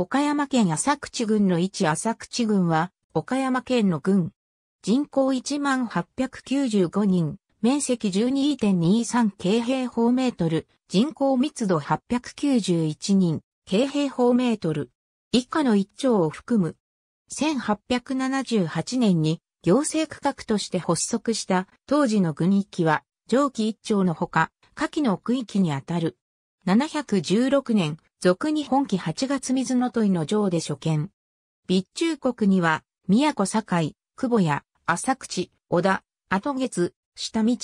岡山県浅口郡の位置浅口郡は、岡山県の郡。人口1万895人、面積12.23京平方メートル、人口密度891人、京平方メートル。以下の一町を含む。1878年に行政区画として発足した当時の郡域は、上記一町のほか、下記の区域にあたる。716年、俗に本期8月水の問いの上で初見。備中国には、宮古堺、久保屋、浅口、小田、後月、下道、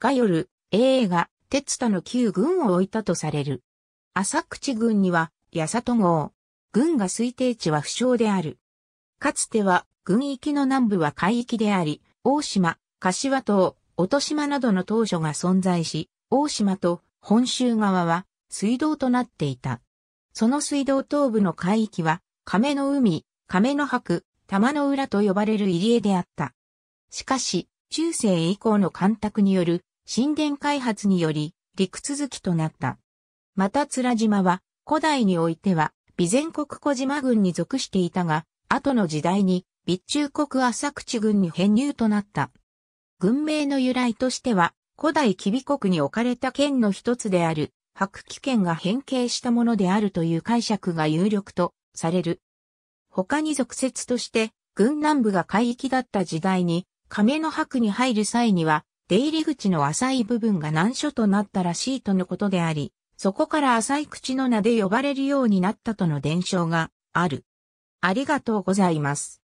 が夜、英が、鉄田の旧軍を置いたとされる。浅口軍には、八里号。軍が推定地は不詳である。かつては、軍域の南部は海域であり、大島、柏島、音島などの当初が存在し、大島と本州側は水道となっていた。その水道東部の海域は、亀の海、亀の白、玉の浦と呼ばれる入江であった。しかし、中世以降の干拓による神殿開発により陸続きとなった。また面島は古代においては備前国小島軍に属していたが、後の時代に備中国浅口軍に編入となった。軍名の由来としては古代吉備国に置かれた県の一つである白危険が変形したものであるという解釈が有力とされる。他に俗説として、軍南部が海域だった時代に、亀の白に入る際には、出入り口の浅い部分が難所となったらしいとのことであり、そこから浅い口の名で呼ばれるようになったとの伝承がある。ありがとうございます。